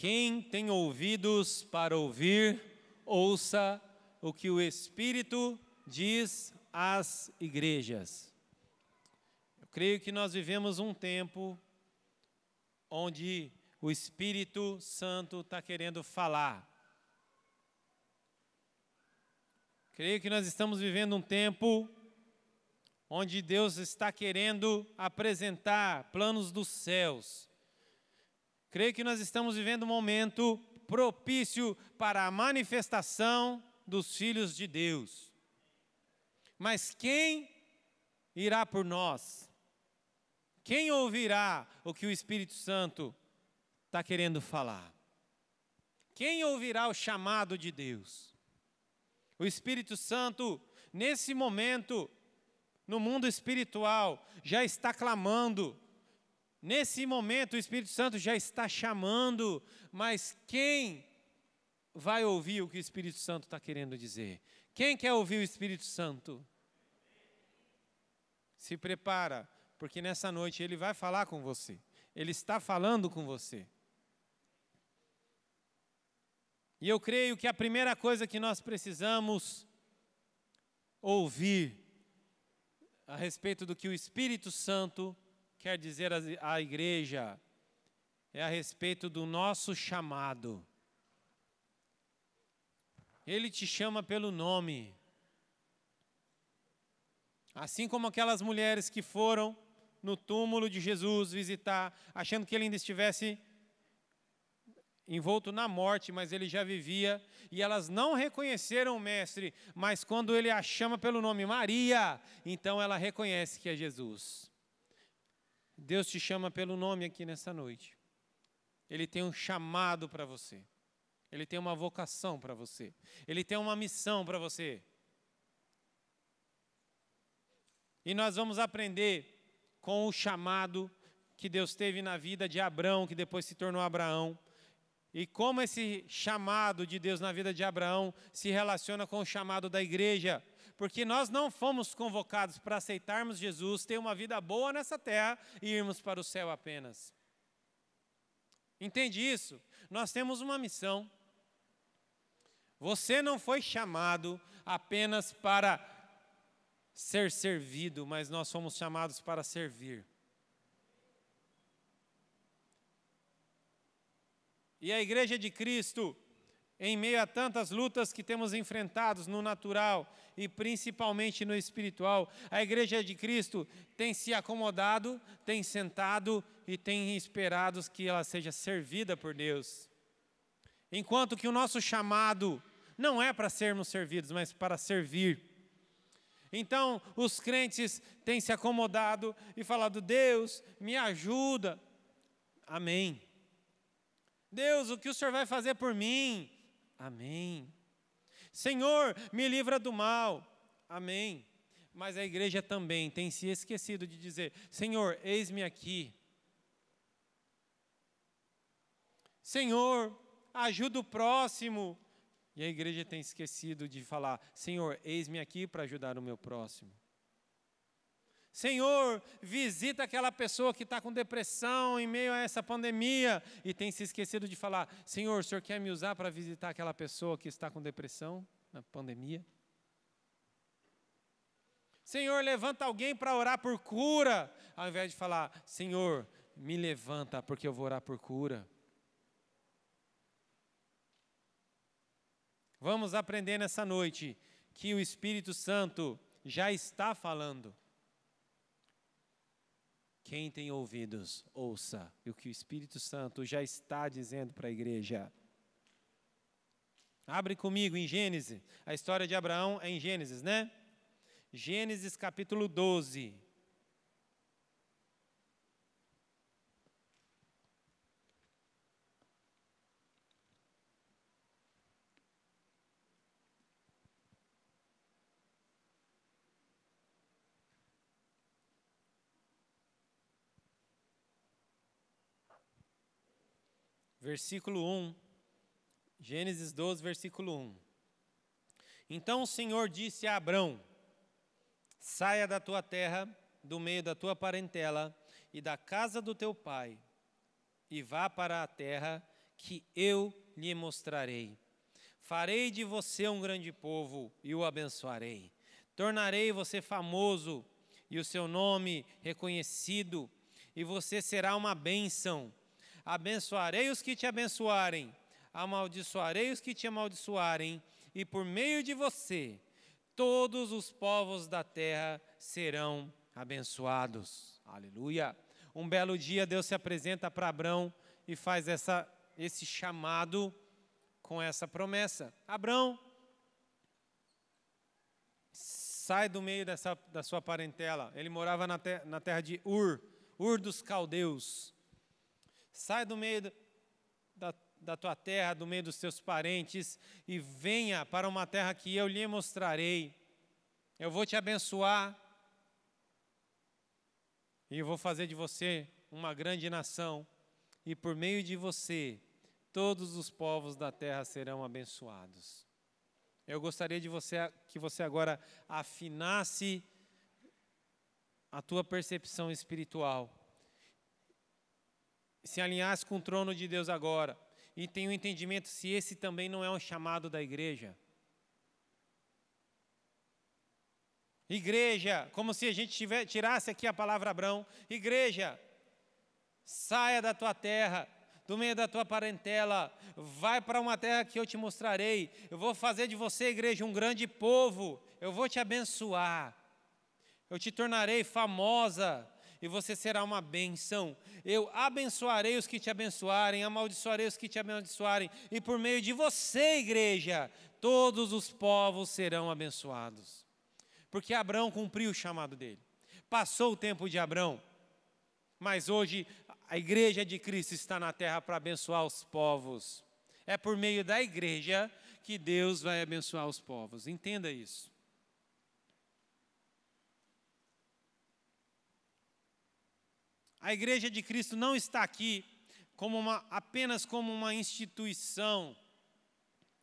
Quem tem ouvidos para ouvir, ouça o que o Espírito diz às igrejas. Eu creio que nós vivemos um tempo onde o Espírito Santo está querendo falar. Creio que nós estamos vivendo um tempo onde Deus está querendo apresentar planos dos céus Creio que nós estamos vivendo um momento propício para a manifestação dos filhos de Deus. Mas quem irá por nós? Quem ouvirá o que o Espírito Santo está querendo falar? Quem ouvirá o chamado de Deus? O Espírito Santo, nesse momento, no mundo espiritual, já está clamando, Nesse momento, o Espírito Santo já está chamando, mas quem vai ouvir o que o Espírito Santo está querendo dizer? Quem quer ouvir o Espírito Santo? Se prepara, porque nessa noite ele vai falar com você. Ele está falando com você. E eu creio que a primeira coisa que nós precisamos ouvir a respeito do que o Espírito Santo quer dizer à igreja é a respeito do nosso chamado. Ele te chama pelo nome. Assim como aquelas mulheres que foram no túmulo de Jesus visitar, achando que ele ainda estivesse envolto na morte, mas ele já vivia, e elas não reconheceram o Mestre, mas quando ele a chama pelo nome Maria, então ela reconhece que é Jesus. Deus te chama pelo nome aqui nessa noite. Ele tem um chamado para você. Ele tem uma vocação para você. Ele tem uma missão para você. E nós vamos aprender com o chamado que Deus teve na vida de Abraão, que depois se tornou Abraão, e como esse chamado de Deus na vida de Abraão se relaciona com o chamado da igreja porque nós não fomos convocados para aceitarmos Jesus, ter uma vida boa nessa terra e irmos para o céu apenas. Entende isso? Nós temos uma missão. Você não foi chamado apenas para ser servido, mas nós fomos chamados para servir. E a Igreja de Cristo, em meio a tantas lutas que temos enfrentados no natural e principalmente no espiritual. A igreja de Cristo tem se acomodado, tem sentado e tem esperado que ela seja servida por Deus. Enquanto que o nosso chamado não é para sermos servidos, mas para servir. Então, os crentes têm se acomodado e falado: Deus, me ajuda. Amém. Deus, o que o Senhor vai fazer por mim? Amém. Senhor, me livra do mal. Amém. Mas a igreja também tem se esquecido de dizer: Senhor, eis-me aqui. Senhor, ajuda o próximo. E a igreja tem esquecido de falar: Senhor, eis-me aqui para ajudar o meu próximo. Senhor, visita aquela pessoa que está com depressão em meio a essa pandemia e tem se esquecido de falar: Senhor, o Senhor quer me usar para visitar aquela pessoa que está com depressão na pandemia? Senhor, levanta alguém para orar por cura, ao invés de falar: Senhor, me levanta porque eu vou orar por cura. Vamos aprender nessa noite que o Espírito Santo já está falando. Quem tem ouvidos, ouça o que o Espírito Santo já está dizendo para a igreja. Abre comigo em Gênesis. A história de Abraão é em Gênesis, né? Gênesis capítulo 12. versículo 1. Gênesis 12, versículo 1. Então o Senhor disse a Abrão: Saia da tua terra, do meio da tua parentela e da casa do teu pai, e vá para a terra que eu lhe mostrarei. Farei de você um grande povo e o abençoarei. Tornarei você famoso e o seu nome reconhecido, e você será uma bênção. Abençoarei os que te abençoarem, amaldiçoarei os que te amaldiçoarem, e por meio de você todos os povos da terra serão abençoados. Aleluia. Um belo dia Deus se apresenta para Abrão e faz essa, esse chamado com essa promessa. Abrão, sai do meio dessa, da sua parentela. Ele morava na, na terra de Ur, Ur dos Caldeus. Sai do meio da, da tua terra, do meio dos teus parentes, e venha para uma terra que eu lhe mostrarei. Eu vou te abençoar. E vou fazer de você uma grande nação. E por meio de você, todos os povos da terra serão abençoados. Eu gostaria de você que você agora afinasse a tua percepção espiritual se alinhasse com o trono de Deus agora e tem o um entendimento se esse também não é um chamado da igreja. Igreja, como se a gente tiver, tirasse aqui a palavra Abrão. Igreja, saia da tua terra, do meio da tua parentela, vai para uma terra que eu te mostrarei. Eu vou fazer de você, igreja, um grande povo. Eu vou te abençoar. Eu te tornarei famosa e você será uma benção. Eu abençoarei os que te abençoarem, amaldiçoarei os que te amaldiçoarem, e por meio de você, igreja, todos os povos serão abençoados. Porque Abraão cumpriu o chamado dele. Passou o tempo de Abraão, mas hoje a igreja de Cristo está na terra para abençoar os povos. É por meio da igreja que Deus vai abençoar os povos. Entenda isso. A igreja de Cristo não está aqui como uma, apenas como uma instituição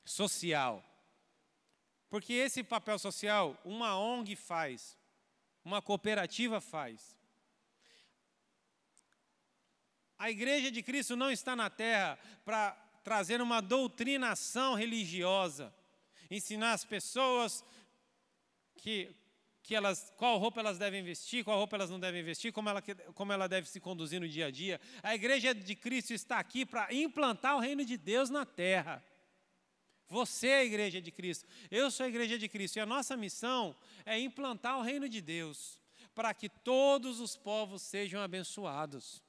social. Porque esse papel social uma ONG faz, uma cooperativa faz. A igreja de Cristo não está na terra para trazer uma doutrinação religiosa, ensinar as pessoas que que elas, qual roupa elas devem vestir, qual roupa elas não devem vestir, como ela, como ela deve se conduzir no dia a dia. A igreja de Cristo está aqui para implantar o reino de Deus na terra. Você é a igreja de Cristo, eu sou a igreja de Cristo, e a nossa missão é implantar o reino de Deus, para que todos os povos sejam abençoados.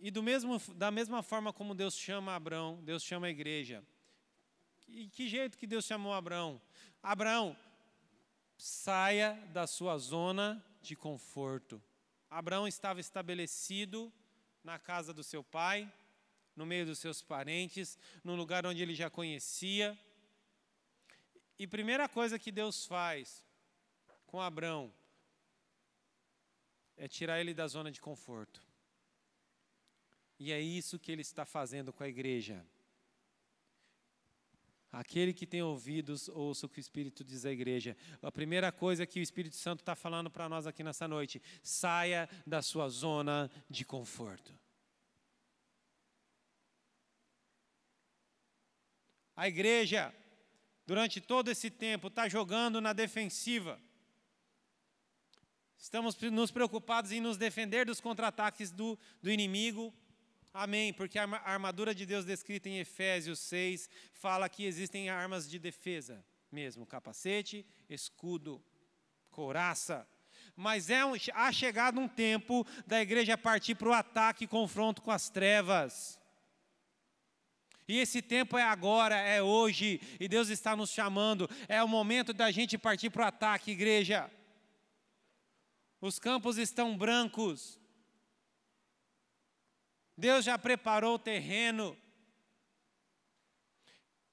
E do mesmo, da mesma forma como Deus chama Abraão, Deus chama a igreja. E que jeito que Deus chamou Abraão? Abraão, saia da sua zona de conforto. Abraão estava estabelecido na casa do seu pai, no meio dos seus parentes, num lugar onde ele já conhecia. E primeira coisa que Deus faz com Abraão é tirar ele da zona de conforto. E é isso que ele está fazendo com a igreja. Aquele que tem ouvidos, ouça o que o Espírito diz à igreja. A primeira coisa que o Espírito Santo está falando para nós aqui nessa noite: saia da sua zona de conforto. A igreja, durante todo esse tempo, está jogando na defensiva. Estamos nos preocupados em nos defender dos contra-ataques do, do inimigo, Amém, porque a armadura de Deus descrita em Efésios 6 fala que existem armas de defesa mesmo, capacete, escudo, couraça. Mas é um, há chegado um tempo da igreja partir para o ataque e confronto com as trevas. E esse tempo é agora, é hoje, e Deus está nos chamando. É o momento da gente partir para o ataque, igreja. Os campos estão brancos, Deus já preparou o terreno.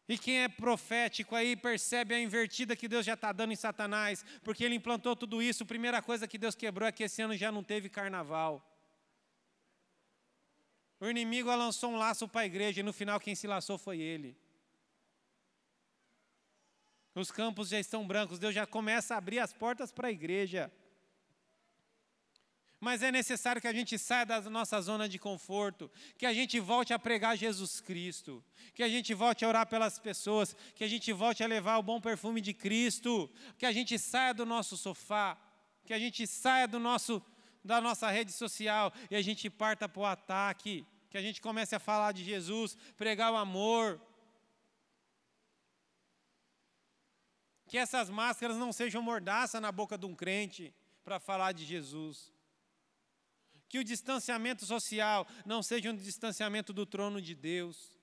E quem é profético aí percebe a invertida que Deus já está dando em Satanás, porque ele implantou tudo isso. A primeira coisa que Deus quebrou é que esse ano já não teve carnaval. O inimigo lançou um laço para a igreja e no final quem se laçou foi ele. Os campos já estão brancos, Deus já começa a abrir as portas para a igreja. Mas é necessário que a gente saia da nossa zona de conforto, que a gente volte a pregar Jesus Cristo, que a gente volte a orar pelas pessoas, que a gente volte a levar o bom perfume de Cristo, que a gente saia do nosso sofá, que a gente saia do nosso da nossa rede social e a gente parta para o ataque, que a gente comece a falar de Jesus, pregar o amor, que essas máscaras não sejam mordaça na boca de um crente para falar de Jesus que o distanciamento social não seja um distanciamento do trono de Deus.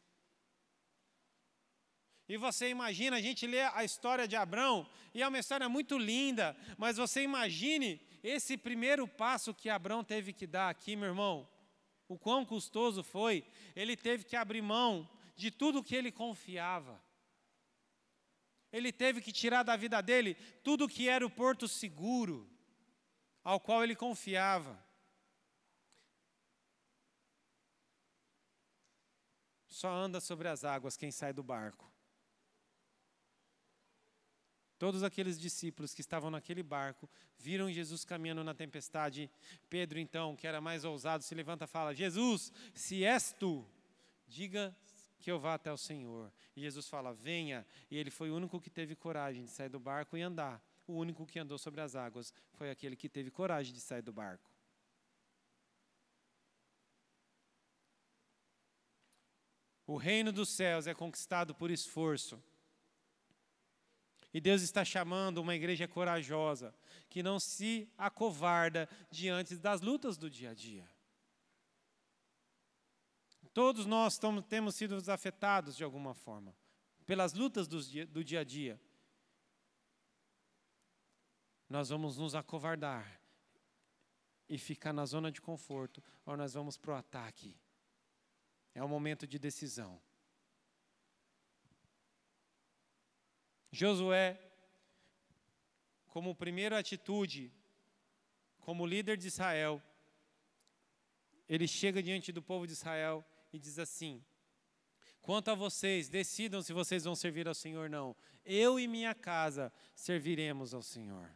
E você imagina, a gente lê a história de Abrão, e é uma história muito linda, mas você imagine esse primeiro passo que Abrão teve que dar aqui, meu irmão. O quão custoso foi, ele teve que abrir mão de tudo que ele confiava. Ele teve que tirar da vida dele tudo que era o porto seguro, ao qual ele confiava. Só anda sobre as águas quem sai do barco. Todos aqueles discípulos que estavam naquele barco viram Jesus caminhando na tempestade. Pedro, então, que era mais ousado, se levanta e fala: Jesus, se és tu, diga que eu vá até o Senhor. E Jesus fala: Venha. E ele foi o único que teve coragem de sair do barco e andar. O único que andou sobre as águas foi aquele que teve coragem de sair do barco. O reino dos céus é conquistado por esforço. E Deus está chamando uma igreja corajosa, que não se acovarda diante das lutas do dia a dia. Todos nós temos sido afetados de alguma forma pelas lutas do dia, do dia a dia. Nós vamos nos acovardar e ficar na zona de conforto, ou nós vamos para o ataque é um momento de decisão. Josué, como primeira atitude, como líder de Israel, ele chega diante do povo de Israel e diz assim: Quanto a vocês, decidam se vocês vão servir ao Senhor ou não. Eu e minha casa serviremos ao Senhor.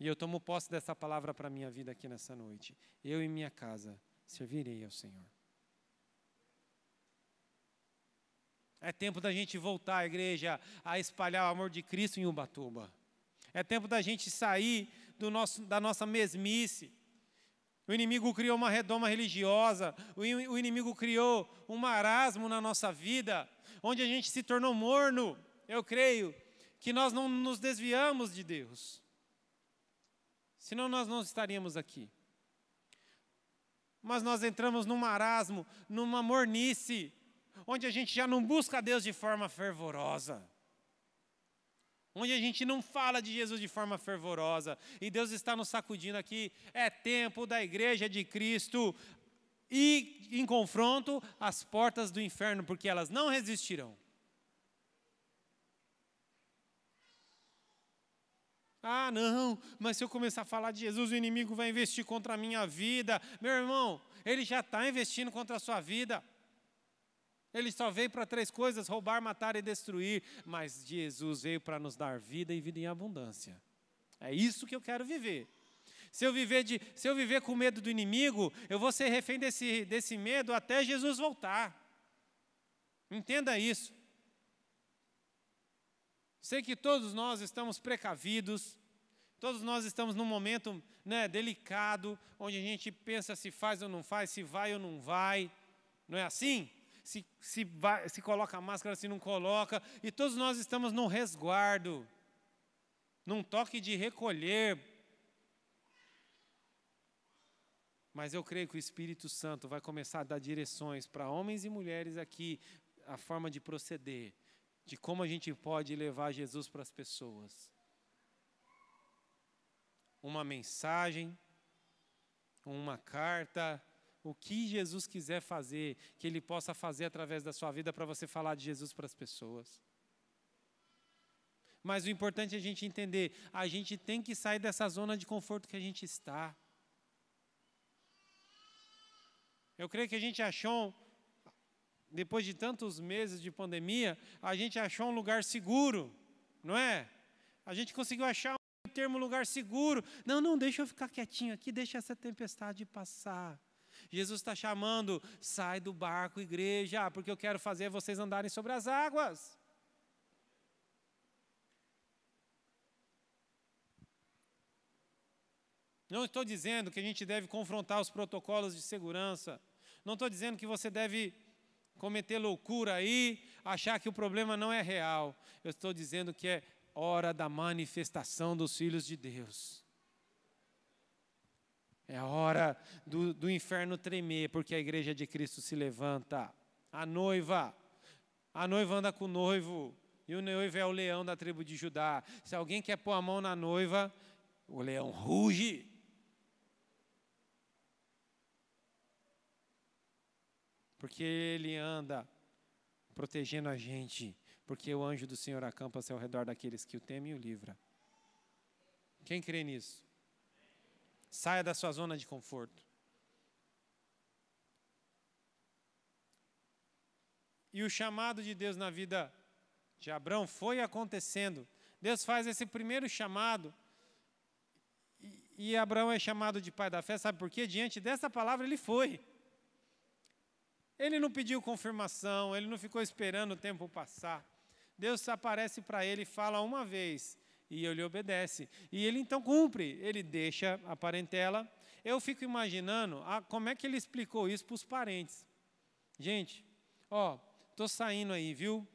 E eu tomo posse dessa palavra para a minha vida aqui nessa noite. Eu e minha casa servirei ao Senhor. É tempo da gente voltar à igreja a espalhar o amor de Cristo em Ubatuba. É tempo da gente sair do nosso, da nossa mesmice. O inimigo criou uma redoma religiosa, o inimigo criou um marasmo na nossa vida, onde a gente se tornou morno. Eu creio que nós não nos desviamos de Deus, senão nós não estaríamos aqui. Mas nós entramos num marasmo, numa mornice, onde a gente já não busca a Deus de forma fervorosa. Onde a gente não fala de Jesus de forma fervorosa. E Deus está nos sacudindo aqui. É tempo da igreja de Cristo e em confronto as portas do inferno, porque elas não resistirão. Ah, não, mas se eu começar a falar de Jesus, o inimigo vai investir contra a minha vida. Meu irmão, ele já está investindo contra a sua vida. Ele só veio para três coisas: roubar, matar e destruir. Mas Jesus veio para nos dar vida e vida em abundância. É isso que eu quero viver. Se eu viver, de, se eu viver com medo do inimigo, eu vou ser refém desse, desse medo até Jesus voltar. Entenda isso. Sei que todos nós estamos precavidos, todos nós estamos num momento né, delicado, onde a gente pensa se faz ou não faz, se vai ou não vai. Não é assim? se, se, vai, se coloca a máscara, se não coloca, e todos nós estamos num resguardo, num toque de recolher. Mas eu creio que o Espírito Santo vai começar a dar direções para homens e mulheres aqui, a forma de proceder, de como a gente pode levar Jesus para as pessoas. Uma mensagem, uma carta, o que Jesus quiser fazer, que Ele possa fazer através da sua vida para você falar de Jesus para as pessoas. Mas o importante é a gente entender: a gente tem que sair dessa zona de conforto que a gente está. Eu creio que a gente achou, depois de tantos meses de pandemia, a gente achou um lugar seguro, não é? A gente conseguiu achar um termo lugar seguro. Não, não, deixa eu ficar quietinho aqui, deixa essa tempestade passar. Jesus está chamando, sai do barco, igreja, porque eu quero fazer vocês andarem sobre as águas. Não estou dizendo que a gente deve confrontar os protocolos de segurança. Não estou dizendo que você deve cometer loucura aí, achar que o problema não é real. Eu estou dizendo que é hora da manifestação dos filhos de Deus. É a hora do, do inferno tremer, porque a igreja de Cristo se levanta. A noiva, a noiva anda com o noivo, e o noivo é o leão da tribo de Judá. Se alguém quer pôr a mão na noiva, o leão ruge. Porque ele anda protegendo a gente, porque o anjo do Senhor acampa-se ao redor daqueles que o temem e o livra. Quem crê nisso? Saia da sua zona de conforto. E o chamado de Deus na vida de Abraão foi acontecendo. Deus faz esse primeiro chamado e Abraão é chamado de pai da fé, sabe por quê? Diante dessa palavra ele foi. Ele não pediu confirmação, ele não ficou esperando o tempo passar. Deus aparece para ele e fala uma vez: e ele obedece. E ele então cumpre, ele deixa a parentela. Eu fico imaginando ah, como é que ele explicou isso para os parentes. Gente, ó, tô saindo aí, viu?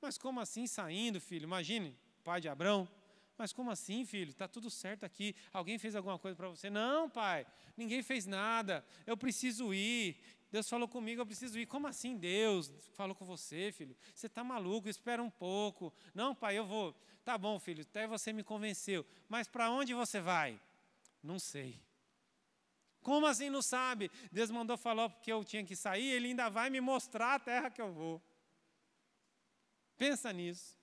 Mas como assim saindo, filho? Imagine, pai de Abrão. Mas como assim, filho? Tá tudo certo aqui. Alguém fez alguma coisa para você? Não, pai. Ninguém fez nada. Eu preciso ir. Deus falou comigo, eu preciso ir. Como assim Deus falou com você, filho? Você está maluco, espera um pouco. Não, pai, eu vou. Tá bom, filho, até você me convenceu. Mas para onde você vai? Não sei. Como assim não sabe? Deus mandou falar porque eu tinha que sair, ele ainda vai me mostrar a terra que eu vou. Pensa nisso.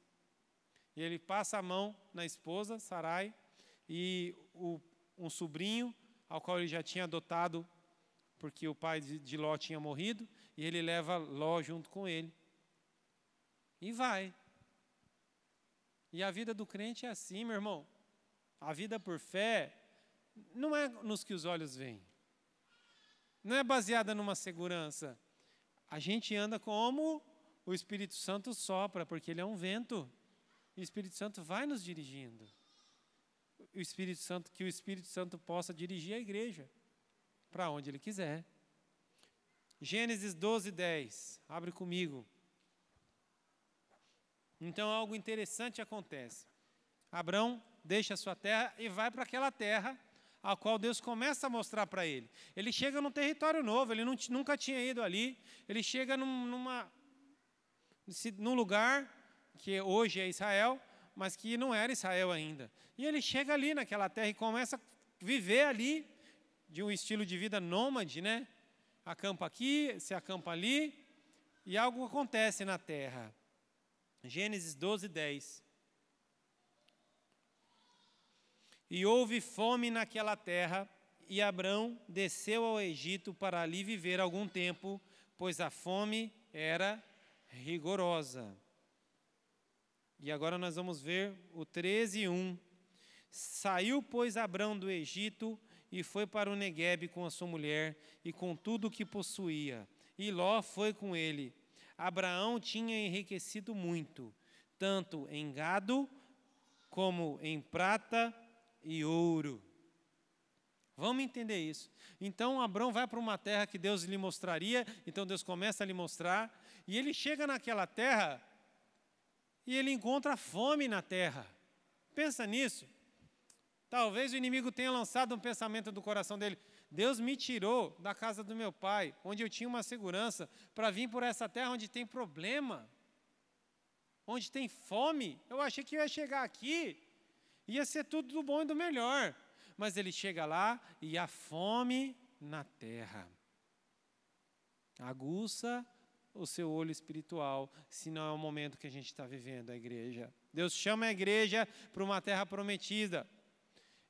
E ele passa a mão na esposa, Sarai, e o, um sobrinho, ao qual ele já tinha adotado porque o pai de Ló tinha morrido, e ele leva Ló junto com ele. E vai. E a vida do crente é assim, meu irmão. A vida por fé não é nos que os olhos veem. Não é baseada numa segurança. A gente anda como o Espírito Santo sopra, porque ele é um vento. E o Espírito Santo vai nos dirigindo. O Espírito Santo que o Espírito Santo possa dirigir a igreja para onde ele quiser. Gênesis 12, 10. Abre comigo. Então algo interessante acontece. Abrão deixa sua terra e vai para aquela terra a qual Deus começa a mostrar para ele. Ele chega num território novo, ele não, nunca tinha ido ali. Ele chega num, numa, num lugar que hoje é Israel, mas que não era Israel ainda. E ele chega ali naquela terra e começa a viver ali de um estilo de vida nômade, né? Acampa aqui, se acampa ali, e algo acontece na terra. Gênesis 12, 10. E houve fome naquela terra, e Abrão desceu ao Egito para ali viver algum tempo, pois a fome era rigorosa. E agora nós vamos ver o 13, 1. Saiu, pois, Abrão do Egito e foi para o Neguebe com a sua mulher e com tudo o que possuía. E Ló foi com ele. Abraão tinha enriquecido muito, tanto em gado como em prata e ouro. Vamos entender isso. Então Abraão vai para uma terra que Deus lhe mostraria, então Deus começa a lhe mostrar, e ele chega naquela terra e ele encontra fome na terra. Pensa nisso. Talvez o inimigo tenha lançado um pensamento do coração dele: Deus me tirou da casa do meu pai, onde eu tinha uma segurança, para vir por essa terra onde tem problema, onde tem fome. Eu achei que eu ia chegar aqui, ia ser tudo do bom e do melhor. Mas ele chega lá e há fome na terra. Aguça o seu olho espiritual, se não é o momento que a gente está vivendo, a igreja. Deus chama a igreja para uma terra prometida.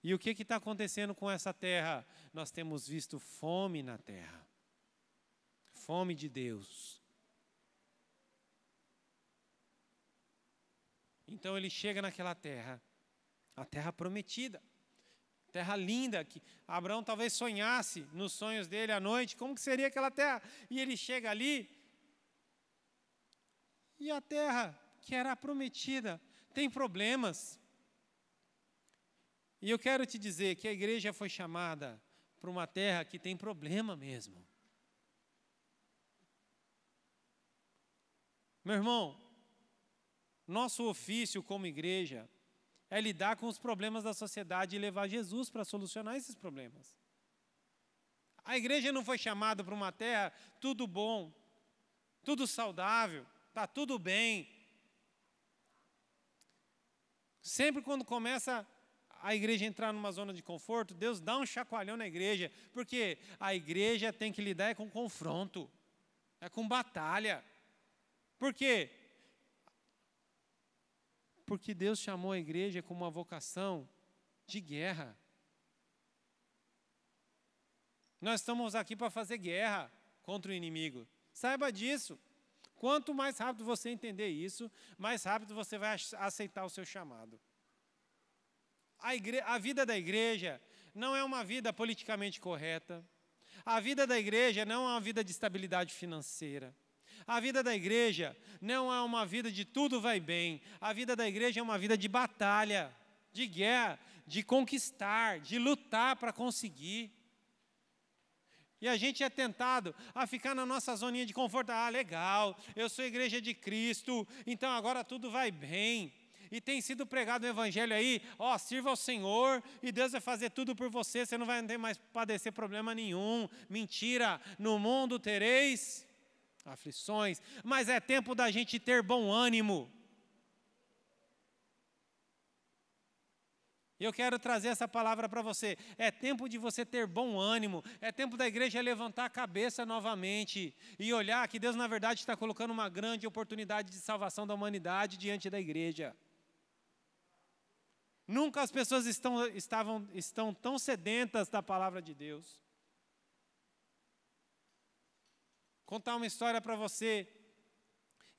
E o que está acontecendo com essa terra? Nós temos visto fome na terra fome de Deus. Então ele chega naquela terra, a terra prometida, terra linda que Abraão talvez sonhasse nos sonhos dele à noite, como que seria aquela terra? E ele chega ali e a terra que era prometida tem problemas. E eu quero te dizer que a igreja foi chamada para uma terra que tem problema mesmo. Meu irmão, nosso ofício como igreja é lidar com os problemas da sociedade e levar Jesus para solucionar esses problemas. A igreja não foi chamada para uma terra tudo bom, tudo saudável, tá tudo bem. Sempre quando começa a igreja entrar numa zona de conforto, Deus dá um chacoalhão na igreja, porque a igreja tem que lidar é com confronto, é com batalha. Por quê? Porque Deus chamou a igreja com uma vocação de guerra. Nós estamos aqui para fazer guerra contra o inimigo. Saiba disso. Quanto mais rápido você entender isso, mais rápido você vai aceitar o seu chamado. A, igre... a vida da igreja não é uma vida politicamente correta. A vida da igreja não é uma vida de estabilidade financeira. A vida da igreja não é uma vida de tudo vai bem. A vida da igreja é uma vida de batalha, de guerra, de conquistar, de lutar para conseguir. E a gente é tentado a ficar na nossa zoninha de conforto. Ah, legal, eu sou igreja de Cristo, então agora tudo vai bem. E tem sido pregado o evangelho aí, ó, sirva ao Senhor e Deus vai fazer tudo por você, você não vai mais padecer problema nenhum. Mentira, no mundo tereis aflições, mas é tempo da gente ter bom ânimo. Eu quero trazer essa palavra para você. É tempo de você ter bom ânimo. É tempo da igreja levantar a cabeça novamente e olhar que Deus, na verdade, está colocando uma grande oportunidade de salvação da humanidade diante da igreja. Nunca as pessoas estão, estavam, estão tão sedentas da palavra de Deus. Contar uma história para você.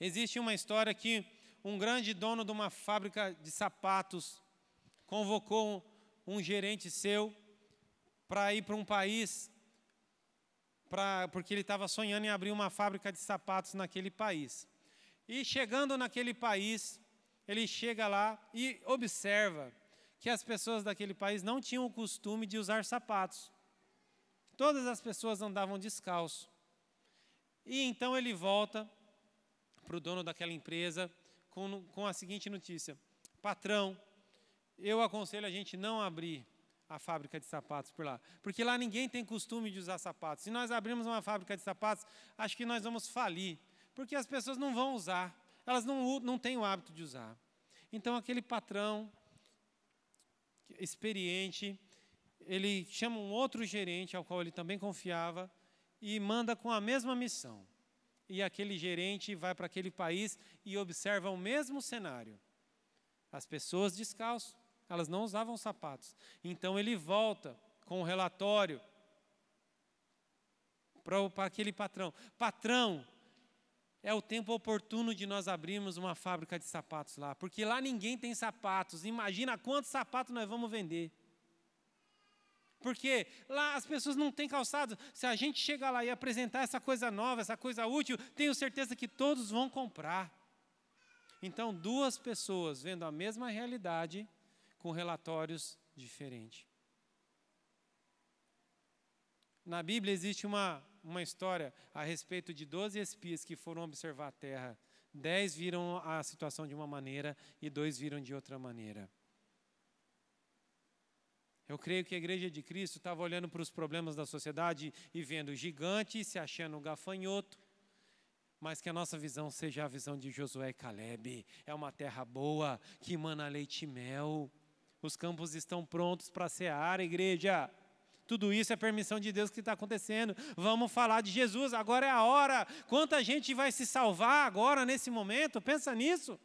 Existe uma história que um grande dono de uma fábrica de sapatos convocou um, gerente seu para ir para um país, pra, porque ele estava sonhando em abrir uma fábrica de sapatos naquele país. E chegando naquele país, ele chega lá e observa que as pessoas daquele país não tinham o costume de usar sapatos. Todas as pessoas andavam descalço. E então ele volta para o dono daquela empresa com, com a seguinte notícia: Patrão, eu aconselho a gente não abrir a fábrica de sapatos por lá, porque lá ninguém tem costume de usar sapatos. Se nós abrirmos uma fábrica de sapatos, acho que nós vamos falir, porque as pessoas não vão usar elas não, não têm o hábito de usar. Então, aquele patrão experiente, ele chama um outro gerente ao qual ele também confiava e manda com a mesma missão. E aquele gerente vai para aquele país e observa o mesmo cenário. As pessoas descalços, elas não usavam sapatos. Então ele volta com o relatório para aquele patrão. Patrão, é o tempo oportuno de nós abrirmos uma fábrica de sapatos lá, porque lá ninguém tem sapatos. Imagina quantos sapatos nós vamos vender. Porque lá as pessoas não têm calçado. Se a gente chegar lá e apresentar essa coisa nova, essa coisa útil, tenho certeza que todos vão comprar. Então, duas pessoas vendo a mesma realidade com relatórios diferentes. Na Bíblia existe uma, uma história a respeito de 12 espias que foram observar a terra. Dez viram a situação de uma maneira e dois viram de outra maneira. Eu creio que a igreja de Cristo estava olhando para os problemas da sociedade e vendo gigante, se achando gafanhoto, mas que a nossa visão seja a visão de Josué e Caleb. É uma terra boa que emana leite e mel. Os campos estão prontos para cear, igreja. Tudo isso é permissão de Deus que está acontecendo. Vamos falar de Jesus, agora é a hora. Quanta gente vai se salvar agora, nesse momento? Pensa nisso.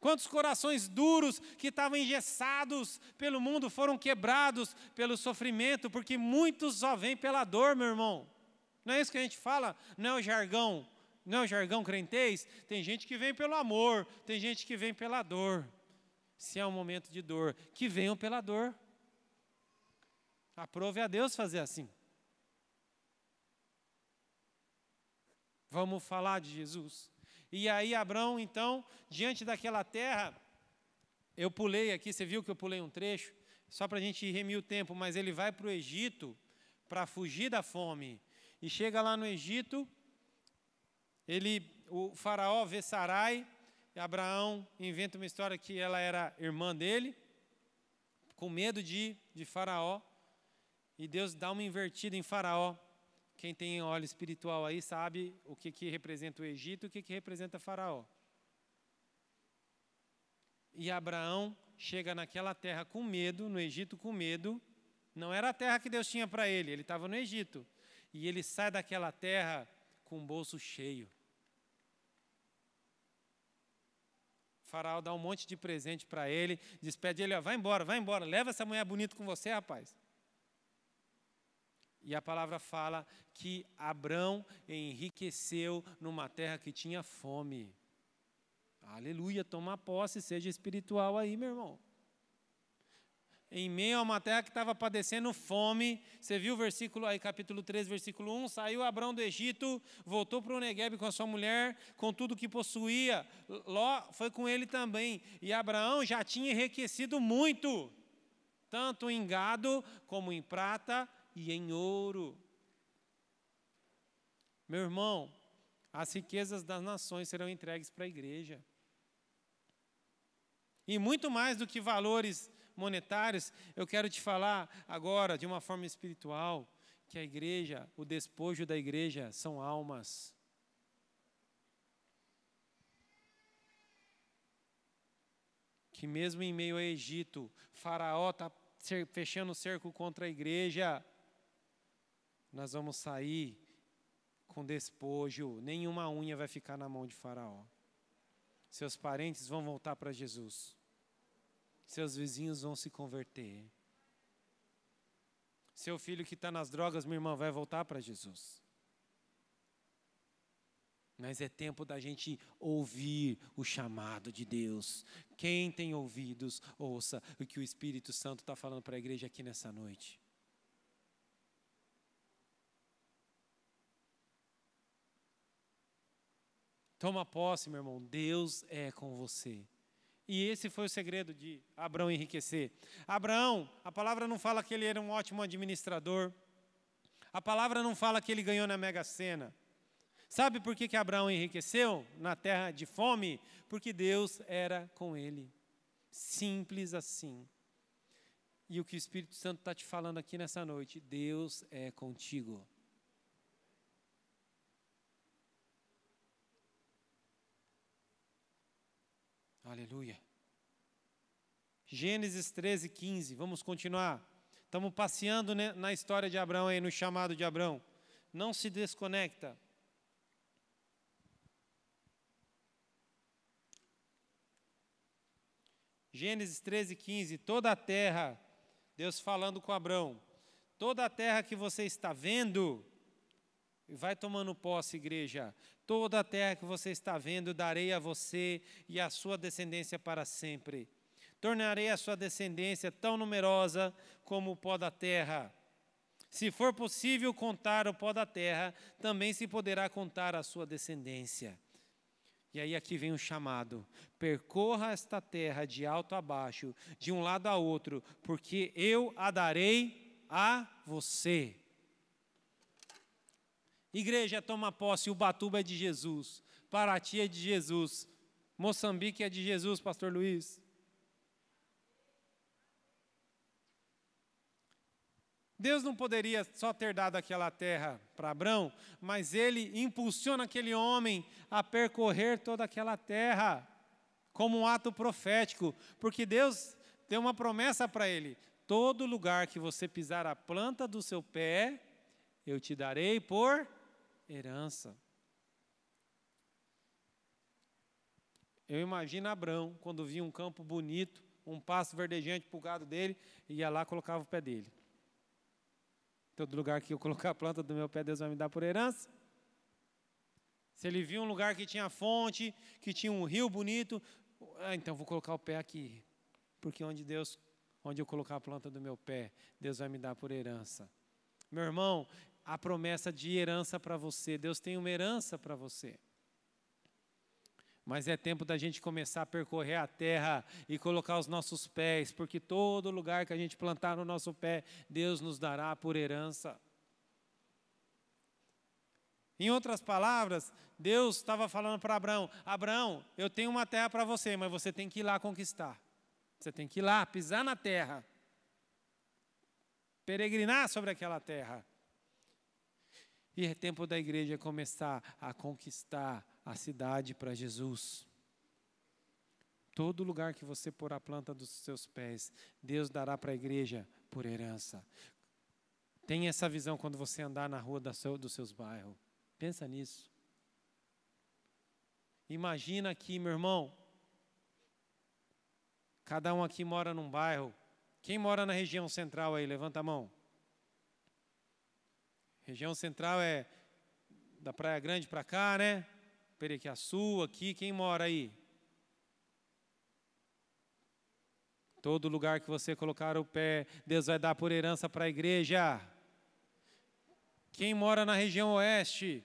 Quantos corações duros que estavam engessados pelo mundo foram quebrados pelo sofrimento, porque muitos só vêm pela dor, meu irmão. Não é isso que a gente fala, não é o jargão, não é o jargão crentez. Tem gente que vem pelo amor, tem gente que vem pela dor. Se é um momento de dor, que venham pela dor. Aprove a Deus fazer assim. Vamos falar de Jesus. E aí, Abraão, então, diante daquela terra, eu pulei aqui, você viu que eu pulei um trecho, só para a gente remir o tempo, mas ele vai para o Egito para fugir da fome. E chega lá no Egito, ele, o faraó vê Sarai, Abraão inventa uma história que ela era irmã dele, com medo de, de faraó e Deus dá uma invertida em Faraó. Quem tem olho espiritual aí sabe o que, que representa o Egito e o que, que representa Faraó. E Abraão chega naquela terra com medo, no Egito com medo. Não era a terra que Deus tinha para ele, ele estava no Egito. E ele sai daquela terra com o bolso cheio. faraó dá um monte de presente para ele, despede ele, ó, vai embora, vai embora, leva essa mulher bonita com você, rapaz. E a palavra fala que Abrão enriqueceu numa terra que tinha fome. Aleluia, toma posse, seja espiritual aí, meu irmão. Em meio a uma terra que estava padecendo fome, você viu o versículo aí, capítulo 3, versículo 1, saiu Abrão do Egito, voltou para o Negev com a sua mulher, com tudo que possuía. Ló foi com ele também, e Abraão já tinha enriquecido muito, tanto em gado como em prata, e em ouro. Meu irmão, as riquezas das nações serão entregues para a igreja. E muito mais do que valores monetários, eu quero te falar agora de uma forma espiritual que a igreja, o despojo da igreja são almas. Que mesmo em meio a Egito, Faraó está fechando o cerco contra a igreja nós vamos sair com despojo, nenhuma unha vai ficar na mão de Faraó. Seus parentes vão voltar para Jesus. Seus vizinhos vão se converter. Seu filho que está nas drogas, minha irmã, vai voltar para Jesus. Mas é tempo da gente ouvir o chamado de Deus. Quem tem ouvidos, ouça o que o Espírito Santo está falando para a igreja aqui nessa noite. Toma posse, meu irmão, Deus é com você. E esse foi o segredo de Abraão enriquecer. Abraão, a palavra não fala que ele era um ótimo administrador. A palavra não fala que ele ganhou na Mega Sena. Sabe por que, que Abraão enriqueceu na terra de fome? Porque Deus era com ele. Simples assim. E o que o Espírito Santo está te falando aqui nessa noite: Deus é contigo. Aleluia. Gênesis 13, 15. Vamos continuar. Estamos passeando né, na história de Abraão aí, no chamado de Abraão. Não se desconecta. Gênesis 13, 15. Toda a terra, Deus falando com Abraão, toda a terra que você está vendo, vai tomando posse, igreja. Toda a terra que você está vendo darei a você e à sua descendência para sempre. Tornarei a sua descendência tão numerosa como o pó da terra. Se for possível contar o pó da terra, também se poderá contar a sua descendência. E aí aqui vem o chamado: percorra esta terra de alto a baixo, de um lado a outro, porque eu a darei a você. Igreja toma posse, Ubatuba é de Jesus, Paraty é de Jesus, Moçambique é de Jesus, pastor Luiz. Deus não poderia só ter dado aquela terra para Abrão, mas ele impulsiona aquele homem a percorrer toda aquela terra como um ato profético, porque Deus tem uma promessa para ele: todo lugar que você pisar a planta do seu pé, eu te darei por herança. Eu imagino Abraão quando via um campo bonito, um pasto verdejante para o gado dele, ia lá colocava o pé dele. Todo lugar que eu colocar a planta do meu pé, Deus vai me dar por herança. Se ele viu um lugar que tinha fonte, que tinha um rio bonito, ah, então vou colocar o pé aqui, porque onde Deus, onde eu colocar a planta do meu pé, Deus vai me dar por herança. Meu irmão, a promessa de herança para você. Deus tem uma herança para você. Mas é tempo da gente começar a percorrer a terra e colocar os nossos pés, porque todo lugar que a gente plantar no nosso pé, Deus nos dará por herança. Em outras palavras, Deus estava falando para Abraão: Abraão, eu tenho uma terra para você, mas você tem que ir lá conquistar. Você tem que ir lá pisar na terra, peregrinar sobre aquela terra. E é tempo da igreja começar a conquistar a cidade para Jesus. Todo lugar que você pôr a planta dos seus pés, Deus dará para a igreja por herança. Tenha essa visão quando você andar na rua dos seus bairros. Pensa nisso. Imagina aqui, meu irmão. Cada um aqui mora num bairro. Quem mora na região central aí? Levanta a mão. Região central é da Praia Grande para cá, né? Perequiaçu, aqui, quem mora aí? Todo lugar que você colocar o pé, Deus vai dar por herança para a igreja. Quem mora na região oeste?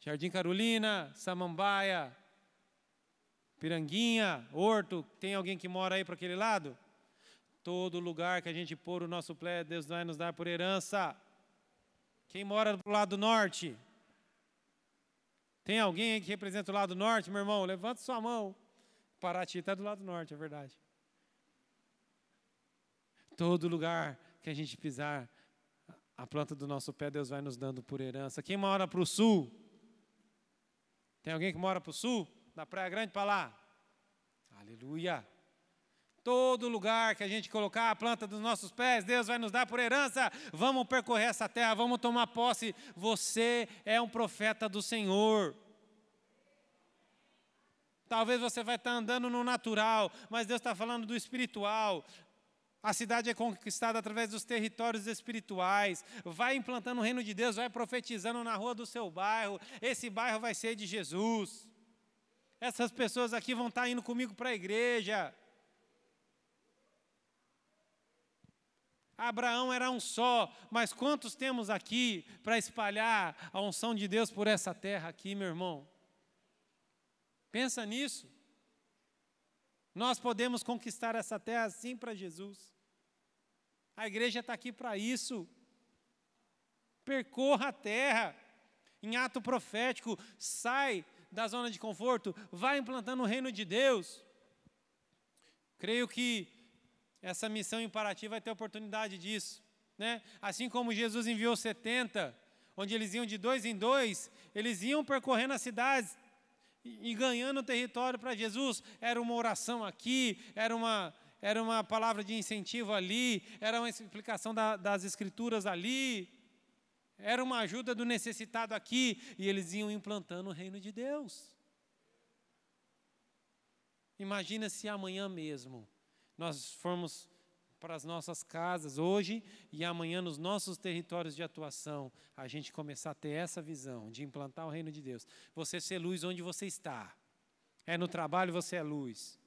Jardim Carolina, Samambaia, Piranguinha, Horto, tem alguém que mora aí para aquele lado? Todo lugar que a gente pôr o nosso pé, Deus vai nos dar por herança. Quem mora do lado norte? Tem alguém que representa o lado norte, meu irmão? Levanta sua mão. Paraty está do lado norte, é verdade. Todo lugar que a gente pisar, a planta do nosso pé, Deus vai nos dando por herança. Quem mora para o sul? Tem alguém que mora para o sul? Da Praia Grande para lá? Aleluia! Todo lugar que a gente colocar a planta dos nossos pés, Deus vai nos dar por herança. Vamos percorrer essa terra, vamos tomar posse. Você é um profeta do Senhor. Talvez você vai estar tá andando no natural, mas Deus está falando do espiritual. A cidade é conquistada através dos territórios espirituais. Vai implantando o reino de Deus, vai profetizando na rua do seu bairro. Esse bairro vai ser de Jesus. Essas pessoas aqui vão estar tá indo comigo para a igreja. Abraão era um só, mas quantos temos aqui para espalhar a unção de Deus por essa terra aqui, meu irmão? Pensa nisso. Nós podemos conquistar essa terra sim para Jesus. A igreja está aqui para isso. Percorra a terra em ato profético, sai da zona de conforto, vai implantando o reino de Deus. Creio que essa missão em Paraty vai ter oportunidade disso. Né? Assim como Jesus enviou 70, onde eles iam de dois em dois, eles iam percorrendo as cidades e ganhando território para Jesus. Era uma oração aqui, era uma, era uma palavra de incentivo ali, era uma explicação da, das escrituras ali, era uma ajuda do necessitado aqui, e eles iam implantando o reino de Deus. Imagina se amanhã mesmo nós formos para as nossas casas hoje e amanhã nos nossos territórios de atuação, a gente começar a ter essa visão de implantar o reino de Deus. Você ser luz onde você está. É no trabalho você é luz.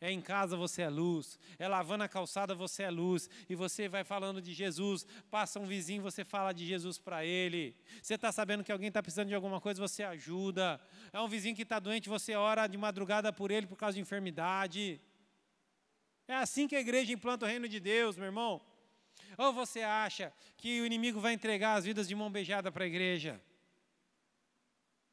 É em casa você é luz. É lavando a calçada você é luz. E você vai falando de Jesus. Passa um vizinho, você fala de Jesus para ele. Você está sabendo que alguém está precisando de alguma coisa, você ajuda. É um vizinho que está doente, você ora de madrugada por ele por causa de enfermidade. É assim que a igreja implanta o reino de Deus, meu irmão. Ou você acha que o inimigo vai entregar as vidas de mão beijada para a igreja?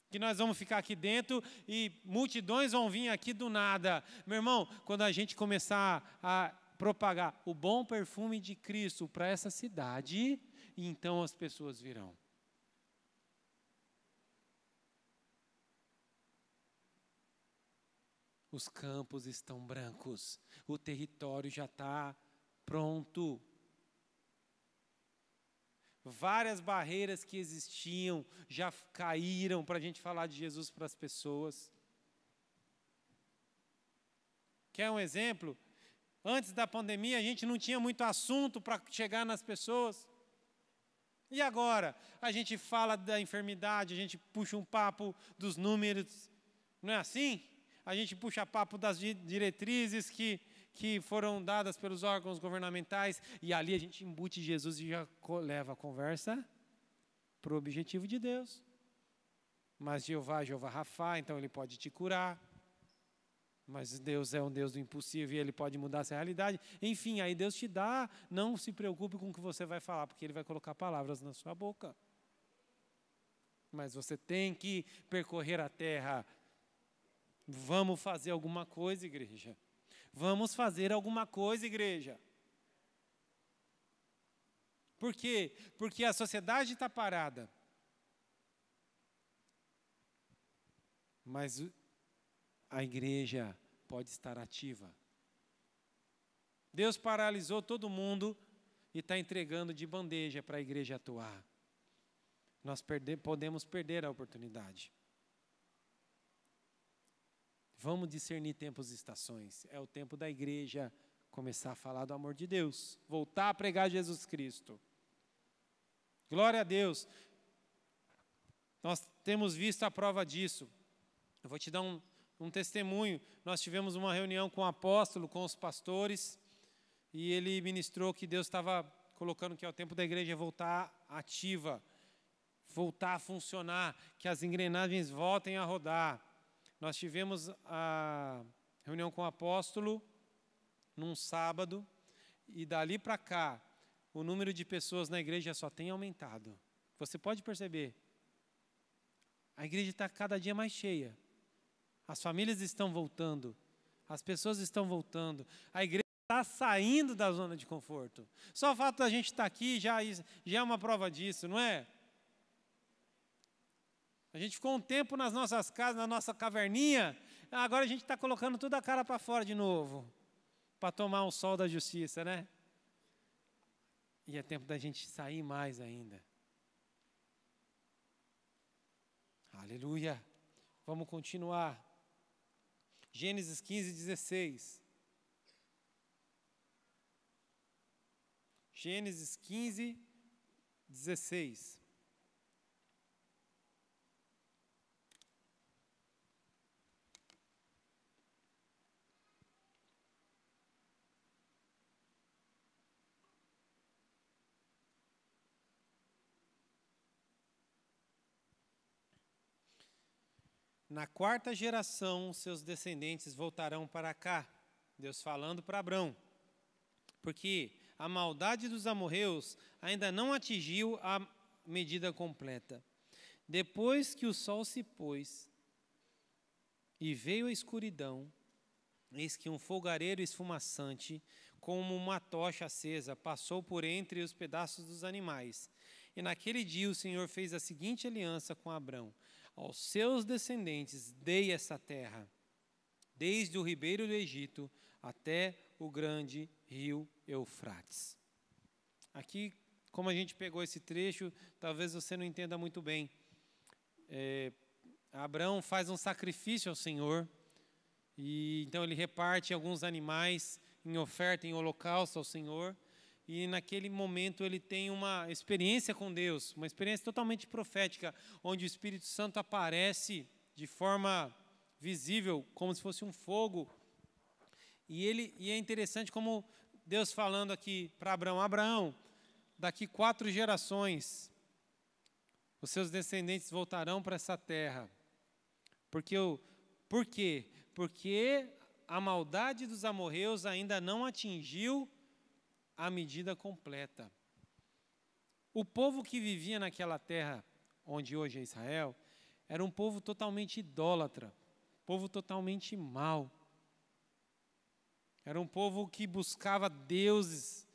Que nós vamos ficar aqui dentro e multidões vão vir aqui do nada. Meu irmão, quando a gente começar a propagar o bom perfume de Cristo para essa cidade, então as pessoas virão. Os campos estão brancos, o território já está pronto. Várias barreiras que existiam já caíram para a gente falar de Jesus para as pessoas. Quer um exemplo? Antes da pandemia, a gente não tinha muito assunto para chegar nas pessoas. E agora? A gente fala da enfermidade, a gente puxa um papo dos números. Não é assim? a gente puxa papo das diretrizes que, que foram dadas pelos órgãos governamentais, e ali a gente embute Jesus e já leva a conversa para o objetivo de Deus. Mas Jeová, Jeová Rafa, então ele pode te curar. Mas Deus é um Deus do impossível e ele pode mudar essa realidade. Enfim, aí Deus te dá. Não se preocupe com o que você vai falar, porque ele vai colocar palavras na sua boca. Mas você tem que percorrer a terra Vamos fazer alguma coisa, igreja. Vamos fazer alguma coisa, igreja. Por quê? Porque a sociedade está parada. Mas a igreja pode estar ativa. Deus paralisou todo mundo e está entregando de bandeja para a igreja atuar. Nós perder, podemos perder a oportunidade. Vamos discernir tempos e estações. É o tempo da igreja começar a falar do amor de Deus, voltar a pregar Jesus Cristo. Glória a Deus. Nós temos visto a prova disso. Eu vou te dar um, um testemunho. Nós tivemos uma reunião com o um apóstolo, com os pastores, e ele ministrou que Deus estava colocando que é o tempo da igreja voltar ativa, voltar a funcionar, que as engrenagens voltem a rodar. Nós tivemos a reunião com o apóstolo num sábado, e dali para cá, o número de pessoas na igreja só tem aumentado. Você pode perceber. A igreja está cada dia mais cheia. As famílias estão voltando. As pessoas estão voltando. A igreja está saindo da zona de conforto. Só o fato da gente estar tá aqui já, é, já é uma prova disso, não é? A gente ficou um tempo nas nossas casas, na nossa caverninha, agora a gente está colocando tudo a cara para fora de novo, para tomar um sol da justiça, né? E é tempo da gente sair mais ainda. Aleluia. Vamos continuar. Gênesis 15, 16. Gênesis 15, 16. Na quarta geração, seus descendentes voltarão para cá. Deus falando para Abrão. Porque a maldade dos amorreus ainda não atingiu a medida completa. Depois que o sol se pôs e veio a escuridão, eis que um fogareiro esfumaçante, como uma tocha acesa, passou por entre os pedaços dos animais. E naquele dia o Senhor fez a seguinte aliança com Abrão: aos seus descendentes dei essa terra, desde o ribeiro do Egito até o grande rio Eufrates. Aqui, como a gente pegou esse trecho, talvez você não entenda muito bem. É, Abraão faz um sacrifício ao Senhor, e então ele reparte alguns animais em oferta, em holocausto ao Senhor e naquele momento ele tem uma experiência com Deus, uma experiência totalmente profética, onde o Espírito Santo aparece de forma visível, como se fosse um fogo. E ele e é interessante como Deus falando aqui para Abraão, Abraão, daqui quatro gerações os seus descendentes voltarão para essa terra. Porque eu, por quê? Porque a maldade dos amorreus ainda não atingiu à medida completa. O povo que vivia naquela terra onde hoje é Israel era um povo totalmente idólatra, povo totalmente mau. Era um povo que buscava deuses.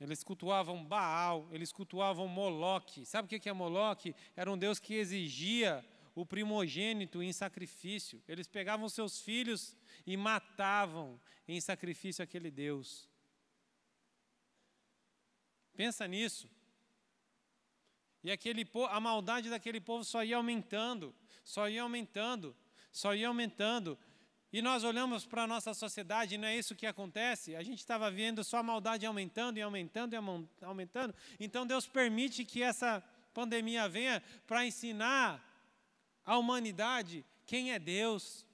Eles cultuavam Baal, eles cultuavam Moloque. Sabe o que é Moloque? Era um deus que exigia o primogênito em sacrifício. Eles pegavam seus filhos e matavam em sacrifício aquele deus. Pensa nisso. E aquele a maldade daquele povo só ia aumentando, só ia aumentando, só ia aumentando. E nós olhamos para a nossa sociedade, e não é isso que acontece? A gente estava vendo só a maldade aumentando e aumentando e aumentando. Então Deus permite que essa pandemia venha para ensinar à humanidade quem é Deus,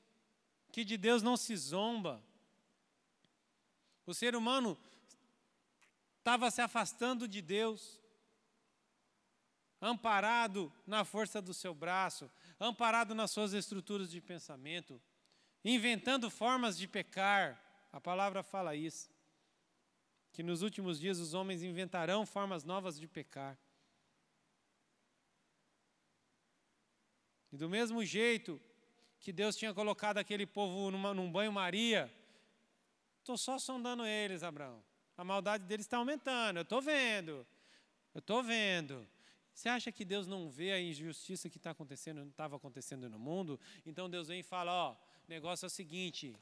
que de Deus não se zomba. O ser humano estava se afastando de Deus, amparado na força do seu braço, amparado nas suas estruturas de pensamento, inventando formas de pecar. A palavra fala isso. Que nos últimos dias os homens inventarão formas novas de pecar. E do mesmo jeito que Deus tinha colocado aquele povo numa, num banho-maria, estou só sondando eles, Abraão. A maldade deles está aumentando. Eu estou vendo. Eu estou vendo. Você acha que Deus não vê a injustiça que está acontecendo, não estava acontecendo no mundo? Então Deus vem e fala: ó, o negócio é o seguinte: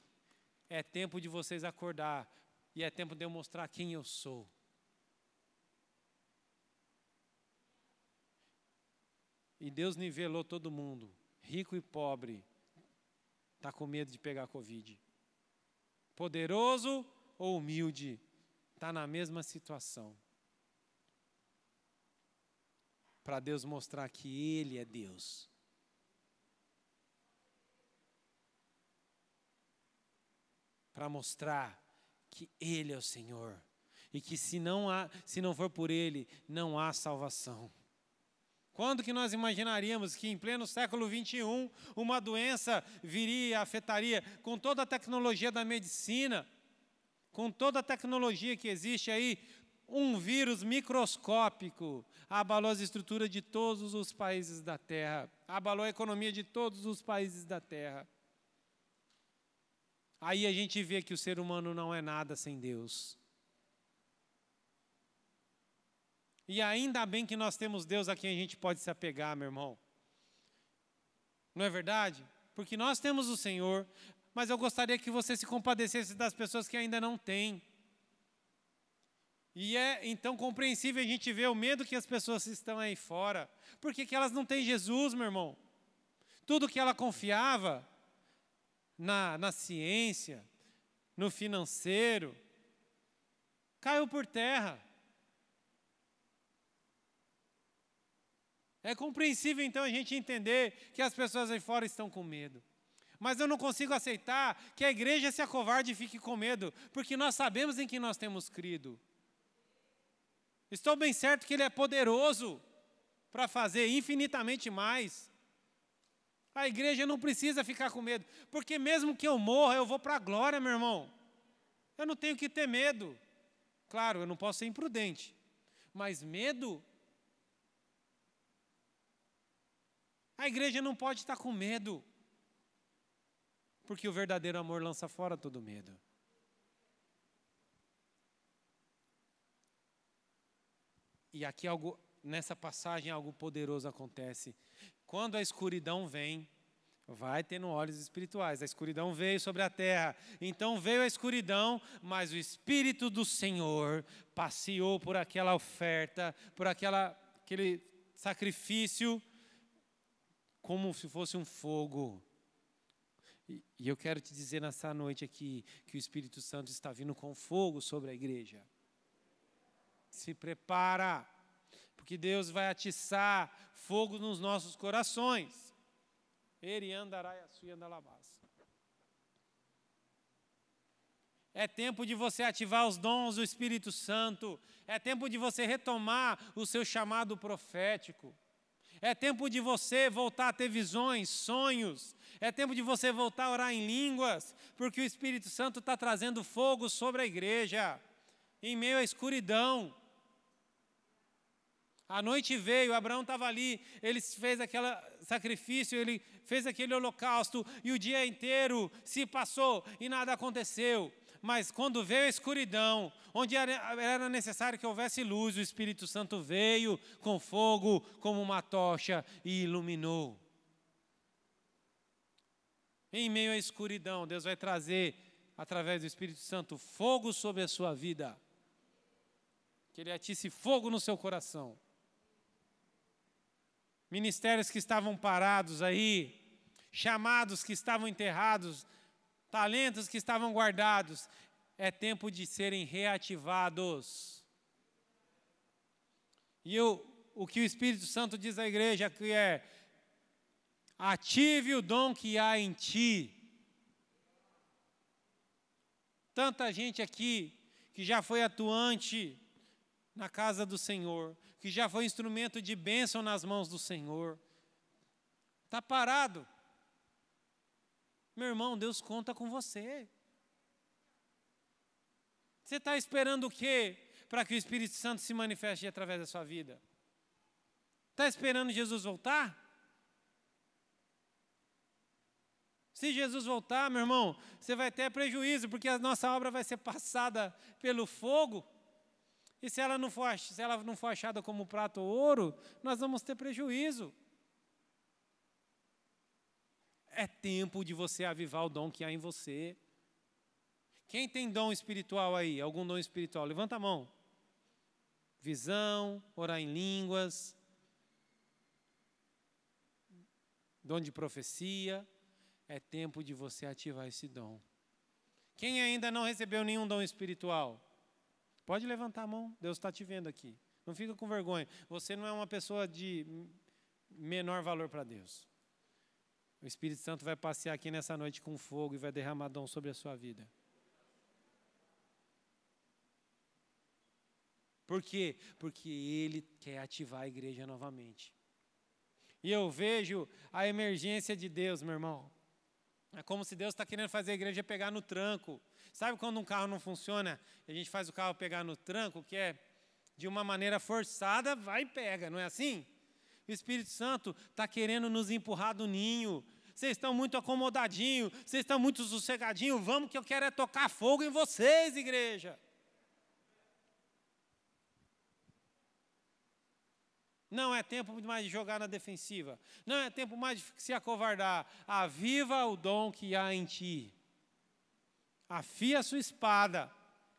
é tempo de vocês acordar e é tempo de eu mostrar quem eu sou. E Deus nivelou todo mundo, rico e pobre, está com medo de pegar Covid. Poderoso ou humilde, está na mesma situação. Para Deus mostrar que Ele é Deus. Para mostrar que Ele é o Senhor. E que se não, há, se não for por Ele, não há salvação. Quando que nós imaginaríamos que em pleno século XXI uma doença viria, afetaria, com toda a tecnologia da medicina, com toda a tecnologia que existe aí, um vírus microscópico abalou as estruturas de todos os países da Terra, abalou a economia de todos os países da Terra. Aí a gente vê que o ser humano não é nada sem Deus. E ainda bem que nós temos Deus a quem a gente pode se apegar, meu irmão. Não é verdade? Porque nós temos o Senhor, mas eu gostaria que você se compadecesse das pessoas que ainda não têm. E é então compreensível a gente ver o medo que as pessoas estão aí fora. Porque que elas não têm Jesus, meu irmão? Tudo que ela confiava na, na ciência, no financeiro, caiu por terra. É compreensível então a gente entender que as pessoas aí fora estão com medo mas eu não consigo aceitar que a igreja se acovarde e fique com medo, porque nós sabemos em quem nós temos crido. Estou bem certo que Ele é poderoso para fazer infinitamente mais. A igreja não precisa ficar com medo, porque mesmo que eu morra, eu vou para a glória, meu irmão. Eu não tenho que ter medo. Claro, eu não posso ser imprudente, mas medo. A igreja não pode estar com medo. Porque o verdadeiro amor lança fora todo medo. E aqui algo nessa passagem algo poderoso acontece. Quando a escuridão vem, vai tendo olhos espirituais. A escuridão veio sobre a terra. Então veio a escuridão, mas o espírito do Senhor passeou por aquela oferta, por aquela aquele sacrifício como se fosse um fogo. E, eu quero te dizer nessa noite aqui que o Espírito Santo está vindo com fogo sobre a igreja. Se prepara, porque Deus vai atiçar fogo nos nossos corações. Ele andará e a sua andalabás. É tempo de você ativar os dons do Espírito Santo. É tempo de você retomar o seu chamado profético. É tempo de você voltar a ter visões, sonhos. É tempo de você voltar a orar em línguas, porque o Espírito Santo está trazendo fogo sobre a igreja, em meio à escuridão. A noite veio, Abraão estava ali, ele fez aquele sacrifício, ele fez aquele holocausto, e o dia inteiro se passou e nada aconteceu. Mas quando veio a escuridão, onde era necessário que houvesse luz, o Espírito Santo veio com fogo, como uma tocha, e iluminou. Em meio à escuridão, Deus vai trazer, através do Espírito Santo, fogo sobre a sua vida. Que Ele atisse fogo no seu coração. Ministérios que estavam parados aí, chamados que estavam enterrados, talentos que estavam guardados, é tempo de serem reativados. E o o que o Espírito Santo diz à igreja que é: ative o dom que há em ti. Tanta gente aqui que já foi atuante na casa do Senhor, que já foi instrumento de bênção nas mãos do Senhor, está parado. Meu irmão, Deus conta com você. Você está esperando o quê para que o Espírito Santo se manifeste através da sua vida? Está esperando Jesus voltar? Se Jesus voltar, meu irmão, você vai ter prejuízo, porque a nossa obra vai ser passada pelo fogo. E se ela não for, se ela não for achada como prato ou ouro, nós vamos ter prejuízo. É tempo de você avivar o dom que há em você. Quem tem dom espiritual aí? Algum dom espiritual? Levanta a mão. Visão, orar em línguas, dom de profecia. É tempo de você ativar esse dom. Quem ainda não recebeu nenhum dom espiritual? Pode levantar a mão, Deus está te vendo aqui. Não fica com vergonha. Você não é uma pessoa de menor valor para Deus. O Espírito Santo vai passear aqui nessa noite com fogo e vai derramar dom sobre a sua vida. Por quê? Porque ele quer ativar a igreja novamente. E eu vejo a emergência de Deus, meu irmão. É como se Deus está querendo fazer a igreja pegar no tranco. Sabe quando um carro não funciona e a gente faz o carro pegar no tranco, que é de uma maneira forçada, vai e pega, não é assim? O Espírito Santo está querendo nos empurrar do ninho. Vocês estão muito acomodadinhos, vocês estão muito sossegadinhos. Vamos que eu quero é tocar fogo em vocês, igreja. Não é tempo mais de jogar na defensiva. Não é tempo mais de se acovardar. Aviva o dom que há em ti. Afia a sua espada.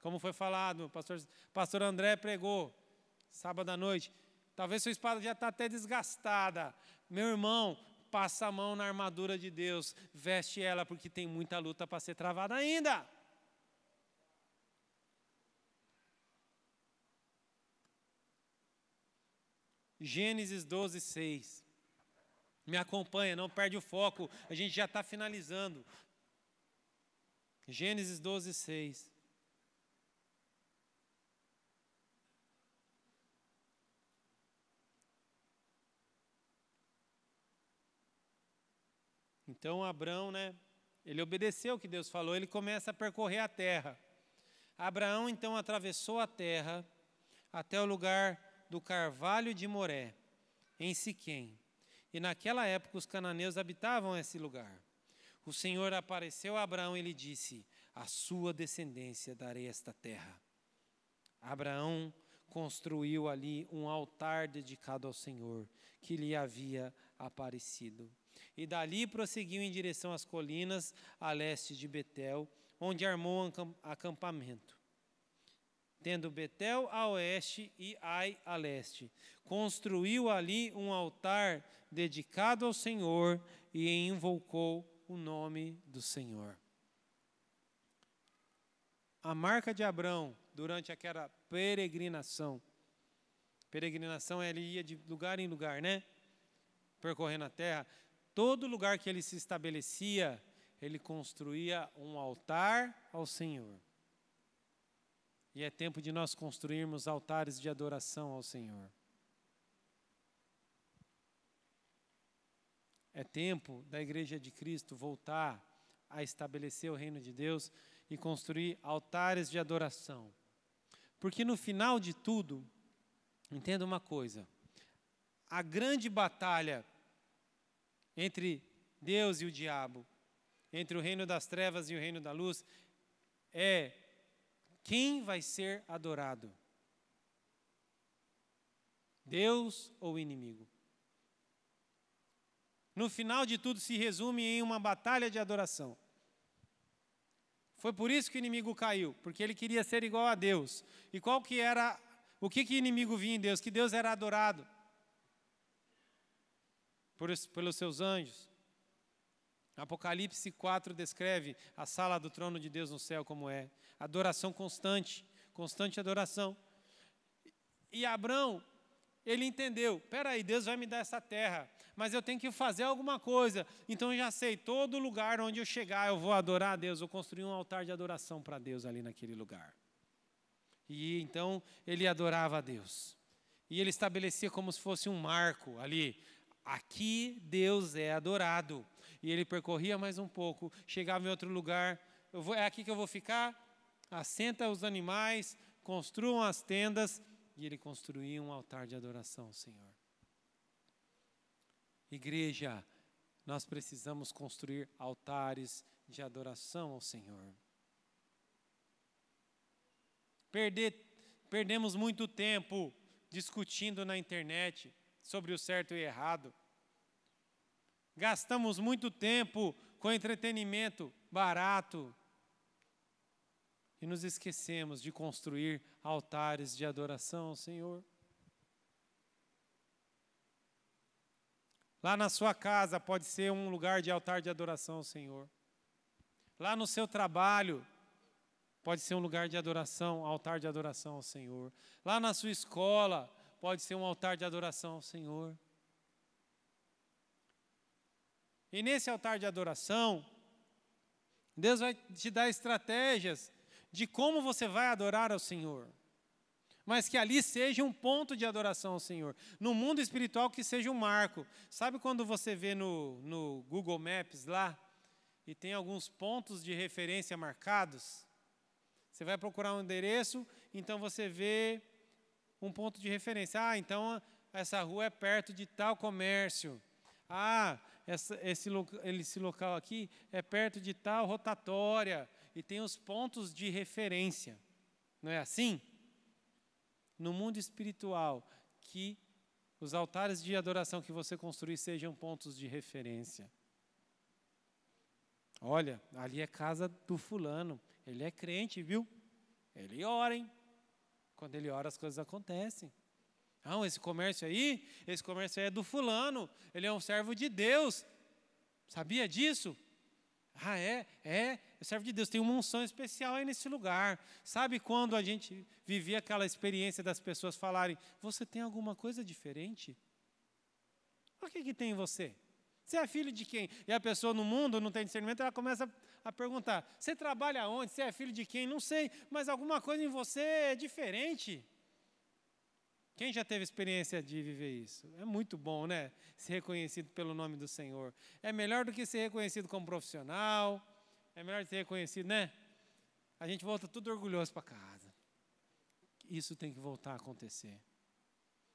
Como foi falado, o pastor, pastor André pregou sábado à noite. Talvez sua espada já está até desgastada. Meu irmão, passa a mão na armadura de Deus, veste ela, porque tem muita luta para ser travada ainda. Gênesis 12, 6. Me acompanha, não perde o foco, a gente já está finalizando. Gênesis 12, 6. Então Abraão, né, ele obedeceu o que Deus falou, ele começa a percorrer a terra. Abraão então atravessou a terra até o lugar do carvalho de Moré, em Siquém. E naquela época os cananeus habitavam esse lugar. O Senhor apareceu a Abraão e lhe disse: A sua descendência darei esta terra. Abraão construiu ali um altar dedicado ao Senhor que lhe havia aparecido e dali prosseguiu em direção às colinas a leste de Betel, onde armou um acampamento. Tendo Betel a oeste e Ai a leste, construiu ali um altar dedicado ao Senhor e invocou o nome do Senhor. A marca de Abrão durante aquela peregrinação. Peregrinação ele é ia de lugar em lugar, né? Percorrendo a terra. Todo lugar que ele se estabelecia, ele construía um altar ao Senhor. E é tempo de nós construirmos altares de adoração ao Senhor. É tempo da Igreja de Cristo voltar a estabelecer o reino de Deus e construir altares de adoração. Porque no final de tudo, entenda uma coisa: a grande batalha entre Deus e o diabo, entre o reino das trevas e o reino da luz, é quem vai ser adorado: Deus ou o inimigo? No final de tudo se resume em uma batalha de adoração. Foi por isso que o inimigo caiu, porque ele queria ser igual a Deus. E qual que era o que que inimigo vinha em Deus? Que Deus era adorado por, pelos seus anjos. Apocalipse 4 descreve a sala do trono de Deus no céu como é. Adoração constante, constante adoração. E Abraão, ele entendeu, peraí, Deus vai me dar essa terra, mas eu tenho que fazer alguma coisa. Então eu já sei, todo lugar onde eu chegar eu vou adorar a Deus, eu construir um altar de adoração para Deus ali naquele lugar. E então ele adorava a Deus. E ele estabelecia como se fosse um marco ali, Aqui Deus é adorado. E ele percorria mais um pouco, chegava em outro lugar. Vou, é aqui que eu vou ficar? Assenta os animais, construam as tendas. E ele construía um altar de adoração ao Senhor. Igreja, nós precisamos construir altares de adoração ao Senhor. Perder, perdemos muito tempo discutindo na internet sobre o certo e errado. Gastamos muito tempo com entretenimento barato e nos esquecemos de construir altares de adoração ao Senhor. Lá na sua casa pode ser um lugar de altar de adoração ao Senhor. Lá no seu trabalho pode ser um lugar de adoração, altar de adoração ao Senhor. Lá na sua escola, pode ser um altar de adoração ao Senhor. E nesse altar de adoração, Deus vai te dar estratégias de como você vai adorar ao Senhor. Mas que ali seja um ponto de adoração ao Senhor. No mundo espiritual, que seja um marco. Sabe quando você vê no, no Google Maps lá, e tem alguns pontos de referência marcados? Você vai procurar um endereço, então você vê um ponto de referência. Ah, então essa rua é perto de tal comércio. Ah, essa, esse, esse local aqui é perto de tal rotatória. E tem os pontos de referência. Não é assim? No mundo espiritual, que os altares de adoração que você construir sejam pontos de referência. Olha, ali é casa do fulano. Ele é crente, viu? Ele ora, hein? Quando ele ora, as coisas acontecem. Não, esse comércio aí, esse comércio aí é do fulano, ele é um servo de Deus. Sabia disso? Ah, é, é? É, servo de Deus, tem uma unção especial aí nesse lugar. Sabe quando a gente vivia aquela experiência das pessoas falarem: Você tem alguma coisa diferente? O que, que tem em você? Você é filho de quem? E a pessoa no mundo não tem discernimento, ela começa a perguntar: Você trabalha onde? Você é filho de quem? Não sei, mas alguma coisa em você é diferente. Quem já teve experiência de viver isso? É muito bom, né? Ser reconhecido pelo nome do Senhor. É melhor do que ser reconhecido como profissional. É melhor ser reconhecido, né? A gente volta tudo orgulhoso para casa. Isso tem que voltar a acontecer.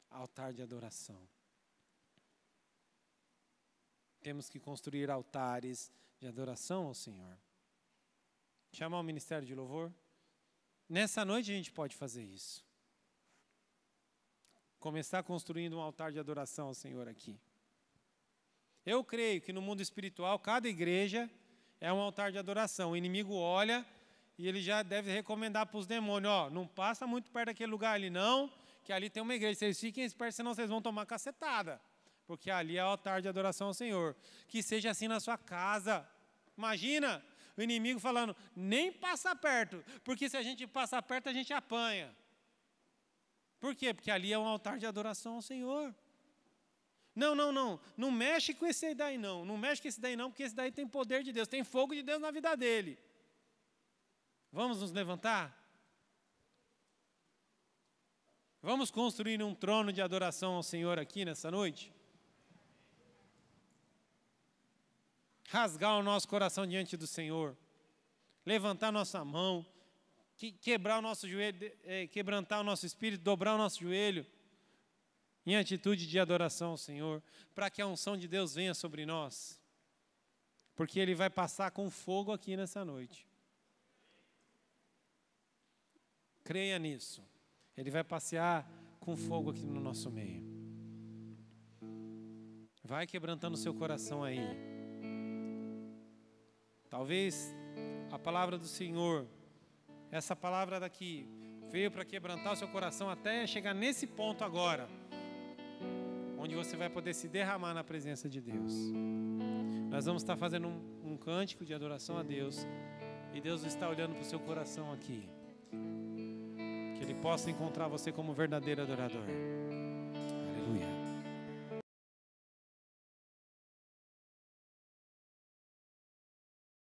Altar de adoração. Temos que construir altares de adoração ao Senhor. Chamar o ministério de louvor. Nessa noite a gente pode fazer isso. Começar construindo um altar de adoração ao Senhor aqui. Eu creio que no mundo espiritual, cada igreja é um altar de adoração. O inimigo olha e ele já deve recomendar para os demônios: ó, não passa muito perto daquele lugar ali, não, que ali tem uma igreja. Vocês fiquem espertos, senão vocês vão tomar cacetada porque ali é o altar de adoração ao Senhor. Que seja assim na sua casa. Imagina o inimigo falando, nem passa perto, porque se a gente passa perto, a gente apanha. Por quê? Porque ali é um altar de adoração ao Senhor. Não, não, não, não mexe com esse daí não, não mexe com esse daí não, porque esse daí tem poder de Deus, tem fogo de Deus na vida dele. Vamos nos levantar? Vamos construir um trono de adoração ao Senhor aqui nessa noite? rasgar o nosso coração diante do Senhor, levantar nossa mão, quebrar o nosso joelho, é, quebrantar o nosso espírito, dobrar o nosso joelho em atitude de adoração ao Senhor, para que a unção de Deus venha sobre nós, porque Ele vai passar com fogo aqui nessa noite. Creia nisso, Ele vai passear com fogo aqui no nosso meio. Vai quebrantando o seu coração aí. Talvez a palavra do Senhor, essa palavra daqui, veio para quebrantar o seu coração até chegar nesse ponto agora, onde você vai poder se derramar na presença de Deus. Nós vamos estar fazendo um, um cântico de adoração a Deus, e Deus está olhando para o seu coração aqui. Que Ele possa encontrar você como verdadeiro adorador.